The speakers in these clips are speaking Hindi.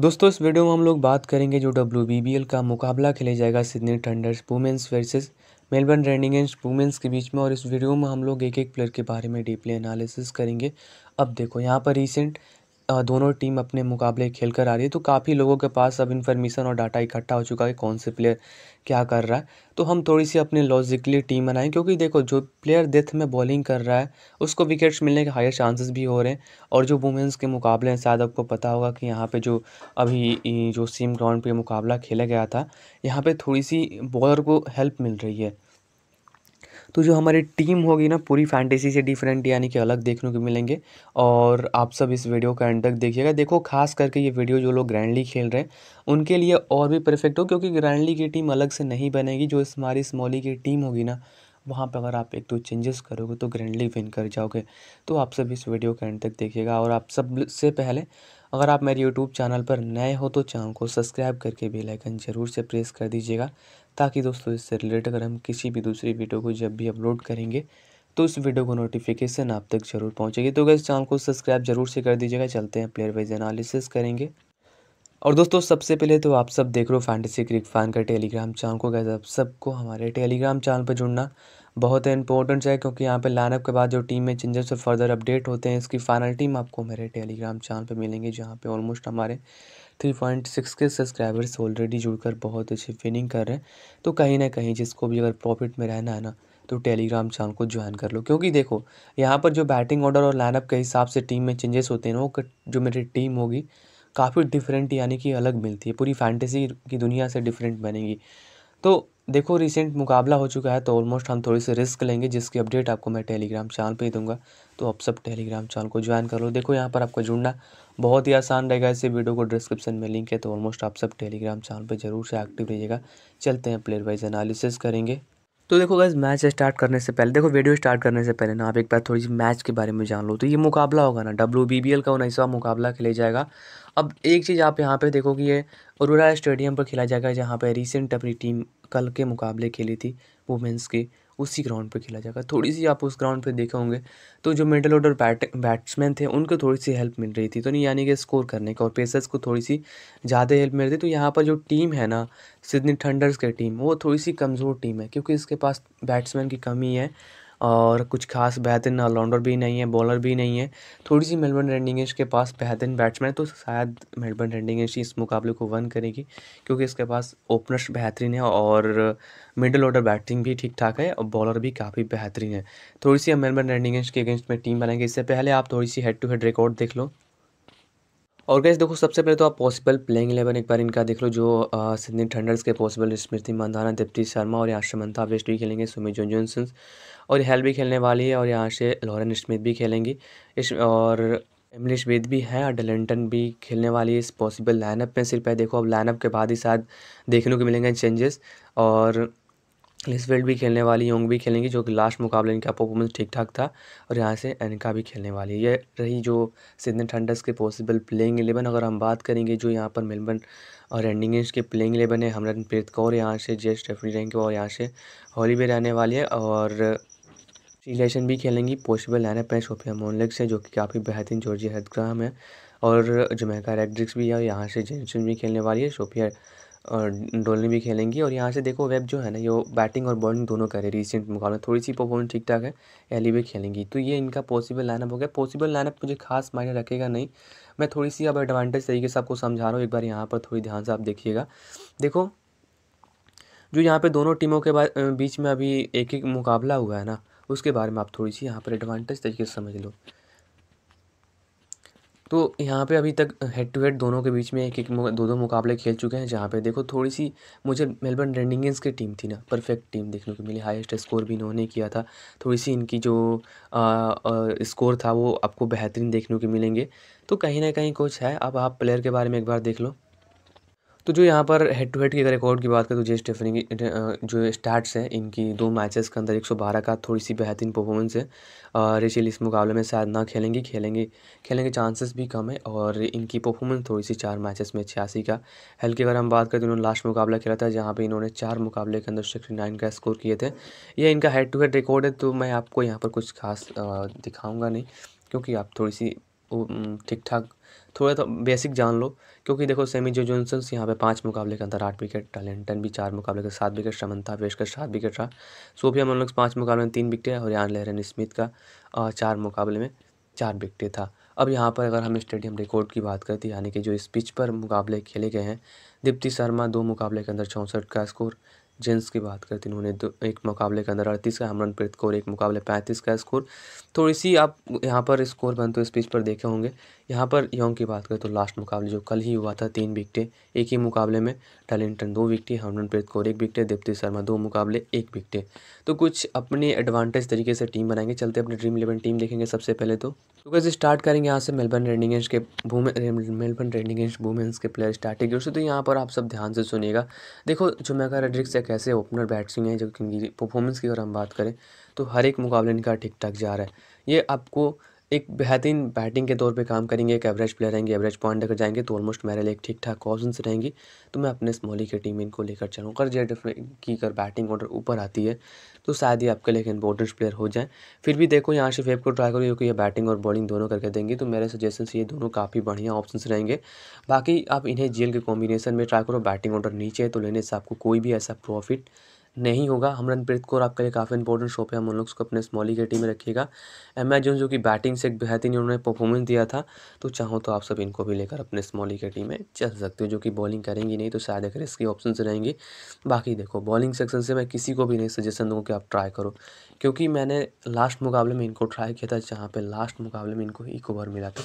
दोस्तों इस वीडियो में हम लोग बात करेंगे जो डब्ल्यू का मुकाबला खेला जाएगा Sydney Thunders women's versus Melbourne Renegades and women's के बीच में और इस वीडियो में हम लोग एक एक प्लेयर के बारे में डीपली एनालिसिस करेंगे अब देखो यहाँ पर रिसेंट दोनों टीम अपने मुकाबले खेल कर आ रही है तो काफ़ी लोगों के पास अब इन्फॉर्मेशन और डाटा इकट्ठा हो चुका है कौन से प्लेयर क्या कर रहा है तो हम थोड़ी सी अपने लॉजिकली टीम बनाएं क्योंकि देखो जो प्लेयर डेथ में बॉलिंग कर रहा है उसको विकेट्स मिलने के हायर चांसेस भी हो रहे हैं और जो वुमेंस के मुकाबले हैं शायद आपको पता होगा कि यहाँ पर जो अभी जो सीम ग्राउंड पर मुकाबला खेला गया था यहाँ पर थोड़ी सी बॉलर को हेल्प मिल रही है तो जो हमारी टीम होगी ना पूरी फैंटेसी से डिफरेंट यानी कि अलग देखने को मिलेंगे और आप सब इस वीडियो का एंड तक देखिएगा देखो खास करके ये वीडियो जो लोग ग्रैंडली खेल रहे हैं उनके लिए और भी परफेक्ट हो क्योंकि ग्रैंडली की टीम अलग से नहीं बनेगी जो हमारी स्मॉली की टीम होगी ना वहाँ पर अगर आप एक दो चेंजेस करोगे तो ग्रैंडली विन कर जाओगे तो आप सब इस वीडियो के एंड तक देखिएगा और आप सब से पहले अगर आप मेरे यूट्यूब चैनल पर नए हो तो चैनल को सब्सक्राइब करके बेल आइकन ज़रूर से प्रेस कर दीजिएगा ताकि दोस्तों इससे रिलेटेड अगर हम किसी भी दूसरी वीडियो को जब भी अपलोड करेंगे तो उस वीडियो को नोटिफिकेशन आप तक जरूर पहुँचेगी तो अगर इस चैनल को सब्सक्राइब जरूर से कर दीजिएगा चलते हैं प्लेयर वाइज एनालिसिस करेंगे और दोस्तों सबसे पहले तो आप सब देख रहे हो फैंटेसी क्रिक फैन का टेलीग्राम चैनल को कैसे आप सबको हमारे टेलीग्राम चैनल पर जुड़ना बहुत ही इंपॉर्टेंट है क्योंकि यहाँ पे लाइनअप के बाद जो टीम में चेंजेस और फर्दर अपडेट होते हैं इसकी फाइनल टीम आपको मेरे टेलीग्राम चैनल पर मिलेंगे जहाँ पर ऑलमोस्ट हमारे थ्री पॉइंट सिक्स के सब्सक्राइबर्स ऑलरेडी जुड़कर बहुत अच्छी विनिंग कर रहे हैं तो कहीं ना कहीं जिसको भी अगर प्रॉफिट में रहना है ना तो टेलीग्राम चैनल को ज्वाइन कर लो क्योंकि देखो यहाँ पर जो बैटिंग ऑर्डर और लाइनअप के हिसाब से टीम में चेंजेस होते हैं ना वो जो मेरी टीम होगी काफ़ी डिफरेंट यानी कि अलग मिलती है पूरी फैंटेसी की दुनिया से डिफरेंट बनेगी तो देखो रिसेंट मुकाबला हो चुका है तो ऑलमोस्ट हम थोड़ी सी रिस्क लेंगे जिसकी अपडेट आपको मैं टेलीग्राम चैनल पे ही दूंगा तो आप सब टेलीग्राम चैनल को ज्वाइन कर लो देखो यहाँ पर आपको जुड़ना बहुत ही आसान रहेगा इसी वीडियो को डिस्क्रिप्शन में लिंक है तो ऑलमोस्ट आप सब टेलीग्राम चैनल पर जरूर से एक्टिव रहिएगा चलते हैं प्लेयर वाइज एनालिसिस करेंगे तो देखो गैस मैच स्टार्ट करने से पहले देखो वीडियो स्टार्ट करने से पहले ना आप एक बार थोड़ी सी मैच के बारे में जान लो तो ये मुकाबला होगा ना डब्ल्यू बी बी एल का उन्नीसवा मुकाबला खेले जाएगा अब एक चीज़ आप यहाँ पे देखो कि ये अरोरा स्टेडियम पर खेला जाएगा जहाँ पे रिसेंट अपनी टीम कल के मुकाबले खेली थी वुमेंस के उसी ग्राउंड पर खेला जाएगा थोड़ी सी आप उस ग्राउंड पे देखे होंगे तो जो मिडल ऑर्डर बैट बैट्समैन थे उनको थोड़ी सी हेल्प मिल रही थी तो नहीं यानी कि स्कोर करने का और पेसर्स को थोड़ी सी ज़्यादा हेल्प मिल रही थी तो यहाँ पर जो टीम है ना सिडनी थंडर्स की टीम वो थोड़ी सी कमज़ोर टीम है क्योंकि इसके पास बैट्समैन की कमी है और कुछ खास बेहतरीन ऑलराउंडर भी नहीं है बॉलर भी नहीं है थोड़ी सी मेलबर्न रेंडिंग के पास बेहतरीन बैट्समैन है तो शायद मेलबर्न रेंडिंग ही इस मुकाबले को वन करेगी क्योंकि इसके पास ओपनर्स बेहतरीन है और मिडल ऑर्डर बैटिंग भी ठीक ठाक है और बॉलर भी काफ़ी बेहतरीन है थोड़ी सी हम मेलबर्न रेंडिंगेश के अगेंस्ट में टीम बनाएंगे इससे पहले आप थोड़ी सी हेड टू हेड रिकॉर्ड देख लो और गैस देखो सबसे पहले तो आप पॉसिबल प्लेइंग इलेवन एक बार इनका देख लो जो सिडनी थंडर्स के पॉसिबल स्मृति मंदाना दीप्ति शर्मा और यहाँ बेस्ट भी खेलेंगे सुमित जो जॉनसन और हेल भी खेलने वाली है और यहाँ से लॉरेन स्मिथ भी खेलेंगी इस और एमलिश वेद भी है और डेलेंटन भी खेलने वाली इस पॉसिबल लाइनअप में सिर्फ है देखो अब लाइनअप के बाद ही शायद देखने को मिलेंगे चेंजेस और लिसवेल्ड भी खेलने वाली योंग भी खेलेंगी जो कि लास्ट मुकाबले इनका परफॉर्मेंस ठीक ठाक था और यहाँ से एनका भी खेलने वाली है ये रही जो सिडनी थंडर्स के पॉसिबल प्लेइंग एलेवन अगर हम बात करेंगे जो यहाँ पर मेलबर्न और एंडिंग के प्लेइंग एलेवन है हमरनप्रीत कौर यहाँ से जे स्टेफनी रैंक और यहाँ से हॉली भी रहने वाली है और सीलेशन भी खेलेंगी पॉसिबल लाइनअप है शोफिया मोनलेक्स है जो कि काफ़ी बेहतरीन जॉर्जिया हेदग्राम है और जमैका रेड्रिक्स भी है यहाँ से जेनसन भी खेलने वाली है शोफिया डोलने भी खेलेंगी और यहाँ से देखो वेब जो है ना ये बैटिंग और बॉलिंग दोनों करे रिसेंट मुकाबले थोड़ी सी परफॉर्मेंस ठीक ठाक है एली भी खेलेंगी तो ये इनका पॉसिबल लाइनअप हो गया पॉसिबल लाइनअप मुझे खास मायने रखेगा नहीं मैं थोड़ी सी अब एडवांटेज तरीके से आपको समझा रहा हूँ एक बार यहाँ पर थोड़ी ध्यान से आप देखिएगा देखो जो यहाँ पर दोनों टीमों के बीच में अभी एक एक मुकाबला हुआ है ना उसके बारे में आप थोड़ी सी यहाँ पर एडवांटेज तरीके से समझ लो तो यहाँ पे अभी तक हेड टू हेड दोनों के बीच में एक एक दो दो मुकाबले खेल चुके हैं जहाँ पे देखो थोड़ी सी मुझे मेलबर्न रेंडिंगस की टीम थी ना परफेक्ट टीम देखने को मिली हाईएस्ट स्कोर भी इन्होंने किया था थोड़ी सी इनकी जो आ, आ, स्कोर था वो आपको बेहतरीन देखने को मिलेंगे तो कहीं ना कहीं कुछ है अब आप प्लेयर के बारे में एक बार देख लो तो जो यहाँ पर हेड टू हेड की अगर रिकॉर्ड की बात करें तो जे स्टेफनी की जो स्टार्ट्स हैं इनकी दो मैचेस के अंदर 112 का थोड़ी सी बेहतरीन परफॉर्मेंस है रेचिल इस मुकाबले में शायद ना खेलेंगी खेलेंगे खेलने के चांसेस भी कम है और इनकी परफॉर्मेंस थोड़ी सी चार मैचेस में छियासी का हल्की अगर हम बात करें तो इन्होंने लास्ट मुकाबला खेला था जहाँ पर इन्होंने चार मुकाबले के अंदर सिक्सटी नाइन का स्कोर किए थे यह इनका हेड टू हेड रिकॉर्ड है तो मैं आपको यहाँ पर कुछ खास दिखाऊँगा नहीं क्योंकि आप थोड़ी सी ठीक ठाक थोड़ा तो बेसिक जान लो क्योंकि देखो सेमी जो जॉनसन्स यहाँ पे पांच मुकाबले के अंदर आठ विकेट टैलेंटन भी चार मुकाबले के सात विकेट शमनता वेश का सात विकेट रहा सोफिया मनोलक्स पाँच मुकाबले में तीन विकटें और यान लहरन स्मिथ का चार मुकाबले में चार विकटे था अब यहाँ पर अगर हम स्टेडियम रिकॉर्ड की बात करते हैं यानी कि जो इस पिच पर मुकाबले खेले गए हैं दीप्ति शर्मा दो मुकाबले के अंदर चौंसठ का स्कोर जेंट्स की बात करते हैं उन्होंने तो दो एक मुकाबले के अंदर अड़तीस का हमरनप्रीत कौर एक मुकाबले पैंतीस का स्कोर तो इसी आप यहाँ पर स्कोर बनते हुए स्पीच पर देखे होंगे यहाँ पर योंग की बात करें तो लास्ट मुकाबले जो कल ही हुआ था तीन विकटें एक ही मुकाबले में टैलिंटन दो विकटें हरमनप्रीत कौर एक विकटें दीप्ति शर्मा दो मुकाबले एक विकटें तो कुछ अपने एडवांटेज तरीके से टीम बनाएंगे चलते अपने ड्रीम इलेवन टीम देखेंगे सबसे पहले तो कैसे तो स्टार्ट करेंगे यहाँ से मेलबर्न रेडिंग के मेलबर्न रेडिंग वुमेंस के प्लेयर स्टार्टिंग से तो यहाँ पर आप सब ध्यान से सुनिएगा देखो जुमेगा रेड्रिक्स एक ऐसे ओपनर बैट्सिंग है जो कि परफॉर्मेंस की अगर हम बात करें तो हर एक मुकाबले इनका ठीक ठाक जा रहा है ये आपको एक बेहतरीन बैटिंग के तौर पे काम करेंगे एक एवरेज प्लेयर रहेंगे एवरेज पॉइंट लेकर जाएंगे तो ऑलमोस्ट मेरे लिए ठीक ठाक ऑप्शन रहेंगी तो मैं अपने स्मॉली की टीम इनको लेकर चलूँ कर जेड की अगर बैटिंग ऑर्डर ऊपर आती है तो शायद ही आपके लिए इंपॉर्टेंट प्लेयर हो जाए फिर भी देखो यहाँ से को ट्राई करो क्योंकि ये बैटिंग और बॉलिंग दोनों करके देंगी तो मेरे सजेशन ये दोनों काफ़ी बढ़िया ऑप्शन रहेंगे बाकी आप इन्हें जेल के कॉम्बिनेशन में ट्राई करो बैटिंग ऑर्डर नीचे है तो लेने से आपको कोई भी ऐसा प्रॉफिट नहीं होगा हमरनप्रीत कौर आपके लिए काफ़ी इंपॉर्टेंट शॉप है हम लोग उसको अपने स्मॉली के टीम में रखिएगा एम जोन जो कि बैटिंग से एक बेहतरीन उन्होंने परफॉर्मेंस दिया था तो चाहो तो आप सब इनको भी लेकर अपने स्मॉली के टीम में चल सकते हो जो कि बॉलिंग करेंगी नहीं तो शायद अगर इसके ऑप्शन से रहेंगे बाकी देखो बॉलिंग सेक्शन से मैं किसी को भी नहीं सजेशन दूँगा कि आप ट्राई करो क्योंकि मैंने लास्ट मुकाबले में इनको ट्राई किया था जहाँ पर लास्ट मुकाबले में इनको एक ओवर मिला था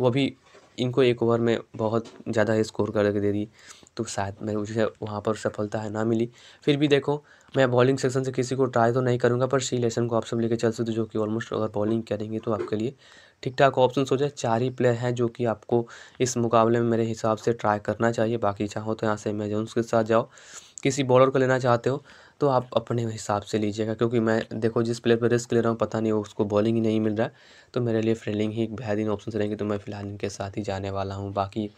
वो भी इनको एक ओवर में बहुत ज़्यादा स्कोर करके दे दी तो शायद मैं मुझे वहाँ पर सफलता है ना मिली फिर भी देखो मैं बॉलिंग सेक्शन से किसी को ट्राई तो नहीं करूँगा पर सी लेसन को आप सब लेके चल सकते जो कि ऑलमोस्ट अगर बॉलिंग करेंगे तो आपके लिए ठीक ठाक ऑप्शन हो जाए चार ही प्लेयर हैं जो कि आपको इस मुकाबले में मेरे हिसाब से ट्राई करना चाहिए बाकी चाहो तो यहाँ से इमेजोन्स के साथ जाओ किसी बॉलर को लेना चाहते हो तो आप अपने हिसाब से लीजिएगा क्योंकि मैं देखो जिस प्लेयर पर रिस्क ले रहा हूँ पता नहीं उसको बॉलिंग ही नहीं मिल रहा है तो मेरे लिए फील्डिंग ही एक बेहतरीन ऑप्शन रहेंगे तो मैं फ़िलहाल इनके साथ ही जाने वाला हूँ बाकी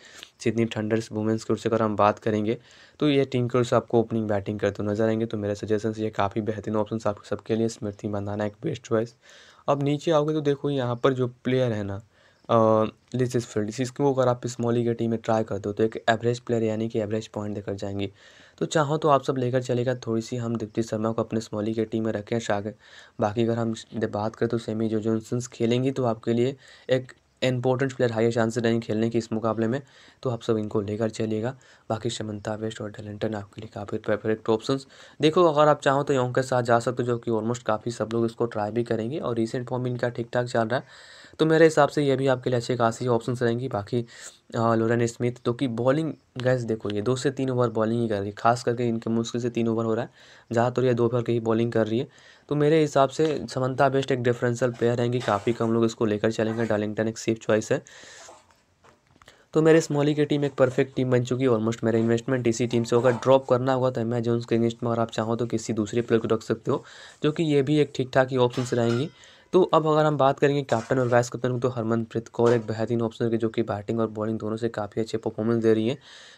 सिडनी थंडर्स वुमेंस की ओर से अगर हम बात करेंगे तो ये टीम की ओर से आपको ओपनिंग बैटिंग करते नजर आएंगे तो मेरे सजेशन ये काफ़ी बेहतरीन ऑप्शन आपके सबके लिए स्मृति मंदाना एक बेस्ट चॉइस अब नीचे आओगे तो देखो यहाँ पर जो प्लेयर है ना लिस फील्ड इसको अगर आप स्मॉल लीग टीम में ट्राई कर दो तो एक एवरेज प्लेयर यानी कि एवरेज पॉइंट देकर जाएंगे तो चाहो तो आप सब लेकर चलेगा थोड़ी सी हम दीप्ति शर्मा को अपने स्मॉली के टीम में रखें शाग बाकी अगर हम बात करें तो सेमी जो जॉनसन्स खेलेंगी तो आपके लिए एक इंपॉर्टेंट प्लेयर हाई चांसेस रहेंगे खेलने के इस मुकाबले में तो आप सब इनको लेकर चलिएगा बाकी शमंता वेस्ट और टैलेंटन आपके लिए काफ़ी परफेक्ट ऑप्शन देखो अगर आप चाहो तो योंग के साथ जा सकते हो जो कि ऑलमोस्ट काफ़ी सब लोग इसको ट्राई भी करेंगे और रिसेंट फॉर्म इनका ठीक ठाक चल रहा है तो मेरे हिसाब से ये भी आपके लिए अच्छे खासी ऑप्शन रहेंगी बाकी लोरन स्मिथ तो कि बॉलिंग गैस देखो ये दो से तीन ओवर बॉलिंग ही कर रही है खास करके इनके मुश्किल से तीन ओवर हो रहा है जहाँ तो ये दो ओवर के ही बॉलिंग कर रही है तो मेरे हिसाब से समंता बेस्ट एक डिफरेंशियल प्लेयर रहेंगी काफ़ी कम लोग इसको लेकर चलेंगे डार्लिंगटन एक सेफ चॉइस है तो मेरे स्मॉली की टीम एक परफेक्ट टीम बन चुकी है ऑलमोस्ट मेरे इन्वेस्टमेंट इसी टीम से होगा ड्रॉप करना होगा तो मैं जोन्स के अगेंस्ट में अगर आप चाहो तो किसी दूसरे प्लेयर को रख सकते हो जो कि ये भी एक ठीक ठाक ही ऑप्शन रहेंगी तो अब अगर हम बात करेंगे कैप्टन और वाइस कैप्टन तो, तो हरमनप्रीत कौर एक बेहतरीन ऑप्शन है जो कि बैटिंग और बॉलिंग दोनों से काफ़ी अच्छे परफॉर्मेंस दे रही है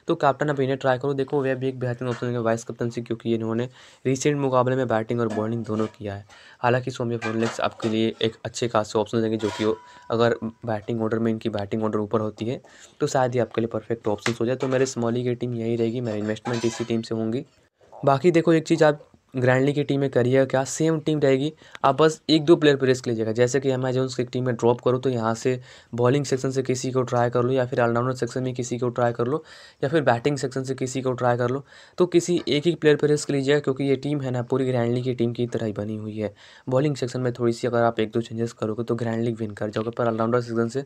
तो कैप्टन अब इन्हें ट्राई करो देखो वे भी एक बेहतरीन ऑप्शन है वाइस कप्तन से क्योंकि इन्होंने रिसेंट मुकाबले में बैटिंग और बॉलिंग दोनों किया है हालांकि सोम्य फोनलेक्स आपके लिए एक अच्छे खासे ऑप्शन देंगे जो कि अगर बैटिंग ऑर्डर में इनकी बैटिंग ऑर्डर ऊपर होती है तो शायद ही आपके लिए परफेक्ट ऑप्शन हो जाए तो मेरे स्मॉली की टीम यही रहेगी मेरी इन्वेस्टमेंट इसी टीम से होंगी बाकी देखो एक चीज़ आप ग्रैंडली की टीम में करियर क्या सेम टीम रहेगी आप बस एक दो प्लेयर पर रिस्क लीजिएगा जैसे कि अमेजोन की टीम में ड्रॉप करो तो यहाँ से बॉलिंग सेक्शन से किसी को ट्राई कर लो या फिर ऑलराउंडर सेक्शन में किसी को ट्राई कर लो या फिर बैटिंग सेक्शन से किसी को ट्राई कर लो तो किसी एक ही प्लेयर पर रिस्क लीजिएगा क्योंकि ये टीम है ना पूरी ग्रैंडली की टीम की तरह ही बनी हुई है बॉलिंग सेक्शन में थोड़ी सी अगर आप एक दो चेंजेस करोगे तो ग्रैंडली विन कर जाओगे पर ऑलराउंडर सेक्शन से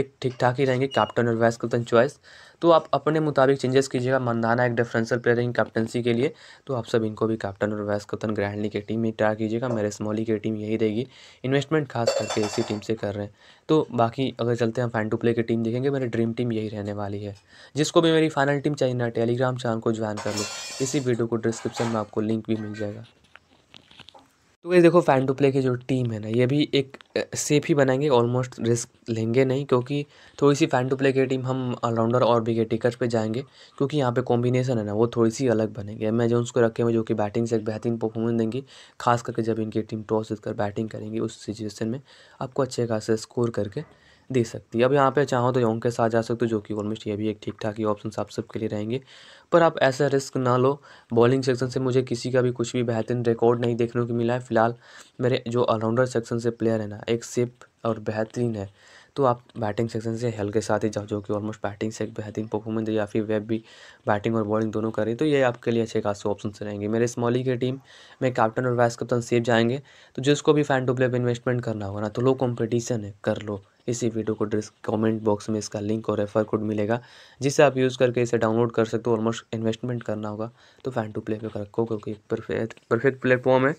एक ठीक ठाक ही रहेंगे कैप्टन और वैस कप्तन चॉइस तो आप अपने मुताबिक चेंजेस कीजिएगा मंदाना एक डिफरेंशियल प्लेयर है कैप्टनसी के लिए तो आप सब इनको भी कैप्टन और वैस कप्तान ग्रैंडली की टीम में ट्राई कीजिएगा मेरे स्मॉली की टीम यही रहेगी इन्वेस्टमेंट खास करके इसी टीम से कर रहे हैं तो बाकी अगर चलते हैं फैन टू प्ले की टीम देखेंगे मेरी ड्रीम टीम यही रहने वाली है जिसको भी मेरी फाइनल टीम चाहिए ना टेलीग्राम चैनल को ज्वाइन कर लो इसी वीडियो को डिस्क्रिप्शन में आपको लिंक भी मिल जाएगा तो ये देखो फैन टू प्ले की जो टीम है ना ये भी एक सेफ ही बनाएंगे ऑलमोस्ट रिस्क लेंगे नहीं क्योंकि थोड़ी सी फैन टू प्ले की टीम हम ऑलराउंडर और विकेट टिकट पे जाएंगे क्योंकि यहाँ पे कॉम्बिनेशन है ना वो थोड़ी सी अलग बनेगी एम जोन्स को रखे हुए जो कि बैटिंग से एक बेहतरीन परफॉर्मेंस देंगी खास करके जब इनकी टीम टॉस जीतकर बैटिंग करेंगी उस सिचुएसन में आपको अच्छे खासे स्कोर करके दे सकती है अब यहाँ पे चाहो तो यौंग के साथ जा सकते हो जो कि ऑलमोस्ट ये भी एक ठीक ठाक ही ऑप्शन आप सबके लिए रहेंगे पर आप ऐसा रिस्क ना लो बॉलिंग सेक्शन से मुझे किसी का भी कुछ भी बेहतरीन रिकॉर्ड नहीं देखने को मिला है फिलहाल मेरे जो ऑलराउंडर सेक्शन से प्लेयर है ना एक सेफ और बेहतरीन है तो आप बैटिंग सेक्शन से हेल के साथ ही जाओ जो कि ऑलमोस्ट बैटिंग से एक बेहतरीन परफॉर्मेंस दे या फिर वेब भी बैटिंग और बॉलिंग दोनों करें तो ये आपके लिए अच्छे खासे ऑप्शन रहेंगे मेरे स्मॉली की टीम में कैप्टन और वाइस कैप्टन सेफ जाएंगे तो जिसको भी फैन टू इन्वेस्टमेंट करना होगा ना तो लो कॉम्पिटिशन है कर लो इसी वीडियो को ड्रिस कॉमेंट बॉक्स में इसका लिंक और रेफर कोड मिलेगा जिसे आप यूज़ करके इसे डाउनलोड कर सकते हो ऑलमोस्ट इन्वेस्टमेंट करना होगा तो फैन टू प्ले पर रखो क्योंकि परफेक्ट परफेक्ट प्लेटफॉर्म है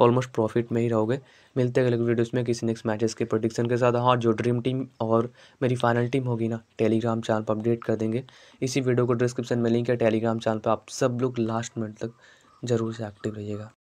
ऑलमोस्ट प्रॉफिट में ही रहोगे मिलते अगले वीडियोस में किसी नेक्स्ट मैचेस के प्रोडिक्शन के साथ हाँ जो ड्रीम टीम और मेरी फाइनल टीम होगी ना टेलीग्राम चैनल पर अपडेट कर देंगे इसी वीडियो को डिस्क्रिप्शन में लिंक है टेलीग्राम चैनल पर आप सब लोग लास्ट मिनट तक ज़रूर से एक्टिव रहिएगा